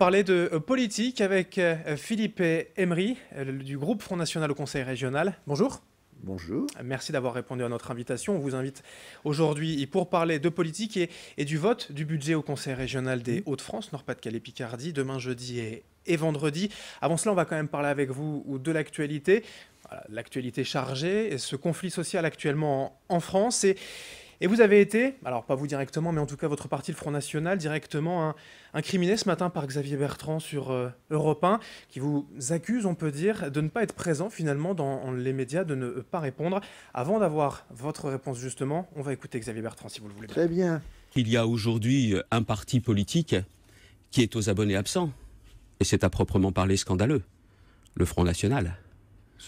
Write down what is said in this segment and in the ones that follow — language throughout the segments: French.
parler de euh, politique avec euh, Philippe Emery euh, du groupe Front National au Conseil régional. Bonjour. Bonjour. Merci d'avoir répondu à notre invitation. On vous invite aujourd'hui pour parler de politique et, du vote du budget au Conseil régional des Hauts-de-France, Nord-Pas-de-Calais, Picardie, demain jeudi et, vendredi. Avant cela, on va quand même parler avec vous de l'actualité, l'actualité chargée, et ce conflit social actuellement en, en France et, et vous avez été, alors pas vous directement, mais en tout cas votre parti, le Front National, directement incriminé ce matin par Xavier Bertrand sur euh, Europe 1, qui vous accuse, on peut dire, de ne pas être présent finalement dans les médias, de ne euh, pas répondre. Avant d'avoir votre réponse justement, on va écouter Xavier Bertrand si vous le voulez. Très bien. Il y a aujourd'hui euh, un parti politique qui est aux abonnés absents. Et c'est à proprement parler scandaleux. Le Front National.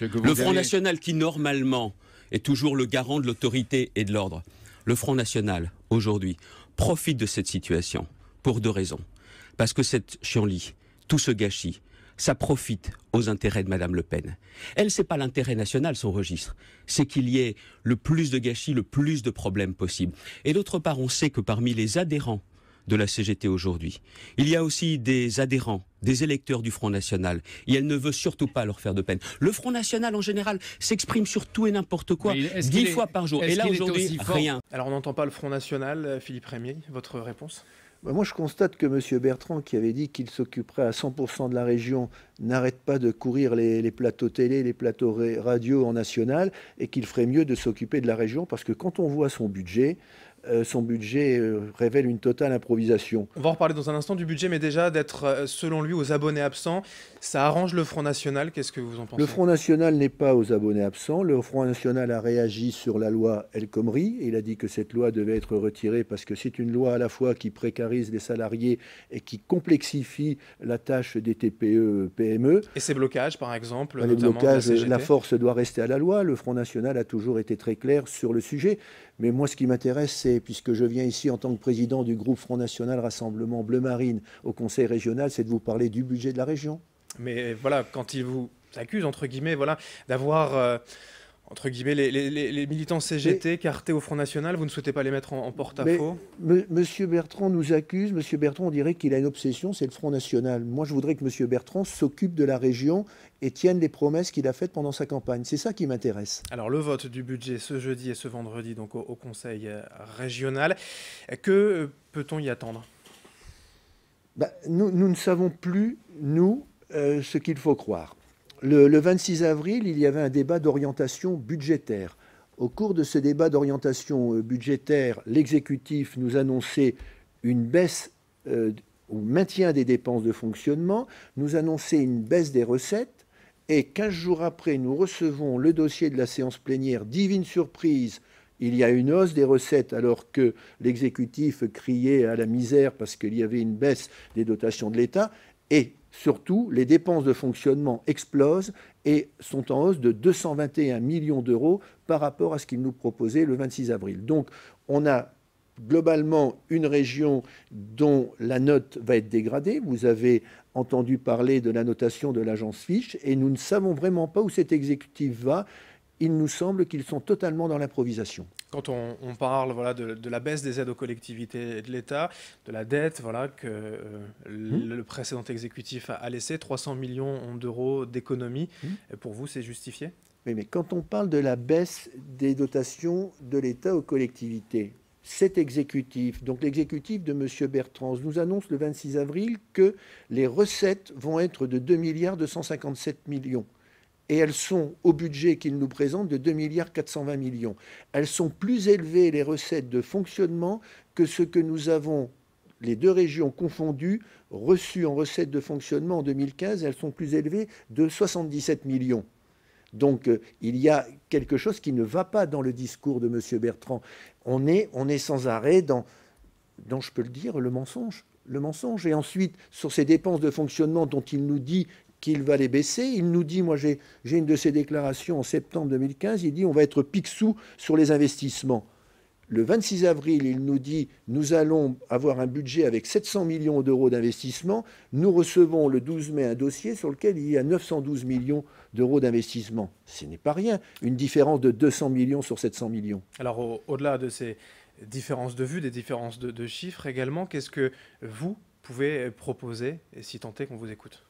Le Front National qui normalement est toujours le garant de l'autorité et de l'ordre. Le Front National, aujourd'hui, profite de cette situation pour deux raisons. Parce que cette chienlit, tout ce gâchis, ça profite aux intérêts de Madame Le Pen. Elle, sait pas l'intérêt national, son registre. C'est qu'il y ait le plus de gâchis, le plus de problèmes possible. Et d'autre part, on sait que parmi les adhérents de la CGT aujourd'hui. Il y a aussi des adhérents, des électeurs du Front National, et elle ne veut surtout pas leur faire de peine. Le Front National, en général, s'exprime sur tout et n'importe quoi, dix fois par jour. Et là, aujourd'hui, rien. Alors, on n'entend pas le Front National, euh, Philippe Rémier, votre réponse bah, moi, je constate que M. Bertrand, qui avait dit qu'il s'occuperait à 100% de la région, n'arrête pas de courir les, les, plateaux télé, les plateaux radio en national, et qu'il ferait mieux de s'occuper de la région, parce que quand on voit son budget, euh, son budget euh, révèle une totale improvisation. On va en reparler dans un instant du budget, mais déjà d'être, euh, selon lui, aux abonnés absents, ça arrange le Front National. Qu'est-ce que vous en pensez Le Front National n'est pas aux abonnés absents. Le Front National a réagi sur la loi El Khomri. il a dit que cette loi devait être retirée parce que c'est une loi à la fois qui précarise les salariés et qui complexifie la tâche des TPE-PME. E. Et ces blocages, par exemple Les blocages, la force doit rester à la loi. Le Front National a toujours été très clair sur le sujet. Mais moi, ce qui m'intéresse, c'est puisque je viens ici en tant que président du groupe Front National Rassemblement Bleu Marine au Conseil régional, c'est de vous parler du budget de la région. Mais voilà, quand ils vous accusent, entre guillemets, voilà, d'avoir... Euh, entre guillemets, les, militants CGT cartés au Front National, vous ne souhaitez pas les mettre en, porte-à-faux Monsieur Bertrand nous accuse, Monsieur Bertrand, on dirait qu'il a une obsession, c'est le Front National. Moi, je voudrais que Monsieur Bertrand s'occupe de la région et tienne les promesses qu'il a faites pendant sa campagne. C'est ça qui m'intéresse. Alors, le vote du budget ce jeudi et ce vendredi, donc au, Conseil euh, régional, que euh, peut-on y attendre bah, nous, ne savons plus, nous, euh, ce qu'il faut croire. Le, 26 avril, il y avait un débat d'orientation budgétaire. Au cours de ce débat d'orientation euh, budgétaire, l'exécutif nous annonçait une baisse euh, ou maintien des dépenses de fonctionnement, nous annonçait une baisse des recettes. Et 15 jours après, nous recevons le dossier de la séance plénière. Divine surprise, il y a une hausse des recettes alors que l'exécutif criait à la misère parce qu'il y avait une baisse des dotations de l'État. Et Surtout, les dépenses de fonctionnement explosent et sont en hausse de 221 millions d'euros par rapport à ce qu'il nous proposait le 26 avril. Donc, on a globalement une région dont la note va être dégradée. Vous avez entendu parler de la notation de l'agence Fitch et nous ne savons vraiment pas où cet exécutif va il nous semble qu'ils sont totalement dans l'improvisation. Quand on, parle voilà, de, la baisse des aides aux collectivités et de l'État, de la dette voilà, que euh, mmh. le, précédent exécutif a, laissé, 300 millions d'euros d'économie, mmh. pour vous c'est justifié oui, mais quand on parle de la baisse des dotations de l'État aux collectivités, cet exécutif, donc l'exécutif de M. Bertrand, nous annonce le 26 avril que les recettes vont être de 2 milliards 257 millions et elles sont au budget qu'il nous présente, de 2 milliards 420 millions. Elles sont plus élevées les recettes de fonctionnement que ce que nous avons les deux régions confondues reçues en recettes de fonctionnement en 2015, elles sont plus élevées de 77 millions. Donc euh, il y a quelque chose qui ne va pas dans le discours de M. Bertrand. On est, on est sans arrêt dans, dans, je peux le dire, le mensonge. Le mensonge. Et ensuite, sur ces dépenses de fonctionnement dont il nous dit qu'il va les baisser. Il nous dit, moi j'ai une de ses déclarations en septembre 2015, il dit on va être pique sur les investissements. Le 26 avril, il nous dit nous allons avoir un budget avec 700 millions d'euros d'investissement. Nous recevons le 12 mai un dossier sur lequel il y a 912 millions d'euros d'investissement. Ce n'est pas rien, une différence de 200 millions sur 700 millions. Alors au-delà de ces différences de vue, des différences de, chiffres également, qu'est-ce que vous pouvez proposer, et si tant qu'on vous écoute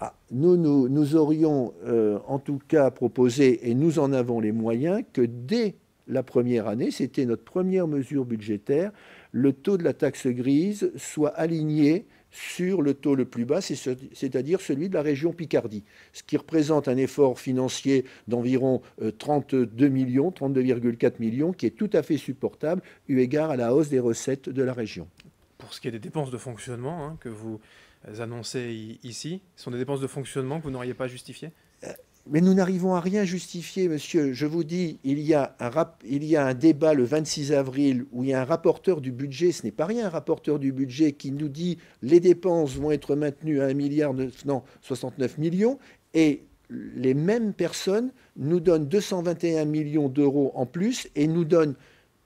ah, nous, nous, nous, aurions euh, en tout cas proposé, et nous en avons les moyens, que dès la première année, c'était notre première mesure budgétaire, le taux de la taxe grise soit aligné sur le taux le plus bas, c'est-à-dire celui de la région Picardie, ce qui représente un effort financier d'environ 32 euh, millions, 32,4 millions, qui est tout à fait supportable eu égard à la hausse des recettes de la région. Pour ce qui est des dépenses de fonctionnement hein, que vous annoncées ici sont des dépenses de fonctionnement que vous n'auriez pas justifiées euh, mais nous n'arrivons à rien justifier, monsieur. Je vous dis, il y, a un il y a un débat le 26 avril où il y a un rapporteur du budget, ce n'est pas rien, un rapporteur du budget qui nous dit les dépenses vont être maintenues à 1 milliard, non, 69 millions, et les mêmes personnes nous donnent 221 millions d'euros en plus et nous donnent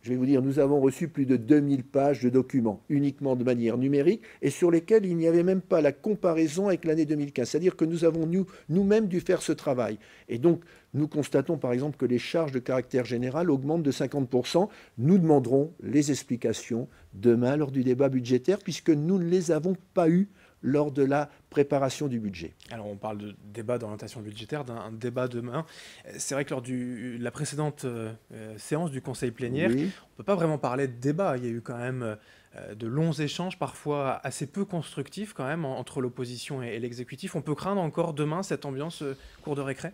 je vais vous dire, nous avons reçu plus de 2000 pages de documents, uniquement de manière numérique, et sur lesquels il n'y avait même pas la comparaison avec l'année 2015. C'est-à-dire que nous avons nous, nous-mêmes dû faire ce travail. Et donc, nous constatons par exemple que les charges de caractère général augmentent de 50%. Nous demanderons les explications demain lors du débat budgétaire, puisque nous ne les avons pas eues lors de la préparation du budget. Alors on parle de débat d'orientation budgétaire, d'un débat demain. Euh, c'est vrai que lors de la précédente euh, euh, séance du Conseil plénière, on ne peut pas vraiment parler de débat. Il y a eu quand même de longs échanges, parfois assez peu constructifs quand même, entre l'opposition et, l'exécutif. On peut craindre encore demain cette ambiance cours de récré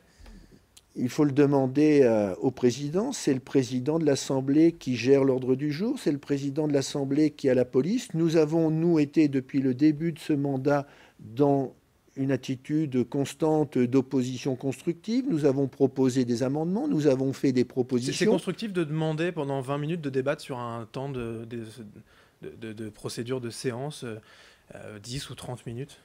il faut le demander euh, au président, c'est le président de l'Assemblée qui gère l'ordre du jour, c'est le président de l'Assemblée qui a la police. Nous avons, nous, été depuis le début de ce mandat dans une attitude constante d'opposition constructive. Nous avons proposé des amendements, nous avons fait des propositions. C'est constructif de demander pendant 20 minutes de débattre sur un temps de, procédure de séance, 10 euh, euh, ou 30 minutes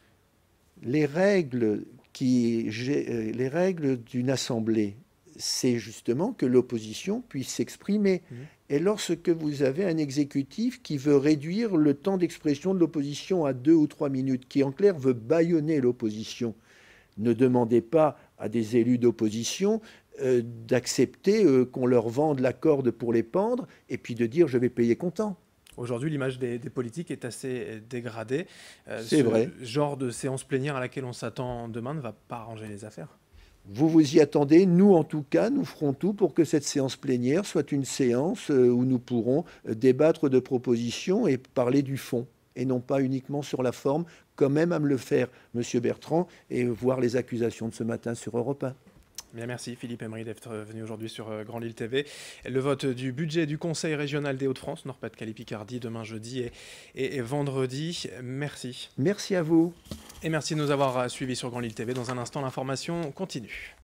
Les règles qui euh, les règles d'une assemblée, c'est justement que l'opposition puisse s'exprimer. Mmh. Et lorsque vous avez un exécutif qui veut réduire le temps d'expression de l'opposition à deux ou trois minutes, qui en clair veut bâillonner l'opposition, ne demandez pas à des élus d'opposition euh, d'accepter euh, qu'on leur vende la corde pour les pendre et puis de dire je vais payer comptant. Aujourd'hui, l'image des, politiques est assez euh, dégradée. Euh, c'est ce genre de séance plénière à laquelle on s'attend demain ne va pas arranger les affaires. Vous vous y attendez. Nous, en tout cas, nous ferons tout pour que cette séance plénière soit une séance euh, où nous pourrons débattre de propositions et parler du fond et non pas uniquement sur la forme, quand même à me le faire, Monsieur Bertrand, et voir les accusations de ce matin sur Europe 1 merci Philippe Emery d'être venu aujourd'hui sur euh, Grand Lille TV. Le vote du budget du Conseil régional des Hauts-de-France, Nord-Pas-de-Calais Picardie, demain jeudi et, et, vendredi. Merci. Merci à vous. Et merci de nous avoir euh, suivis sur Grand Lille TV. Dans un instant, l'information continue.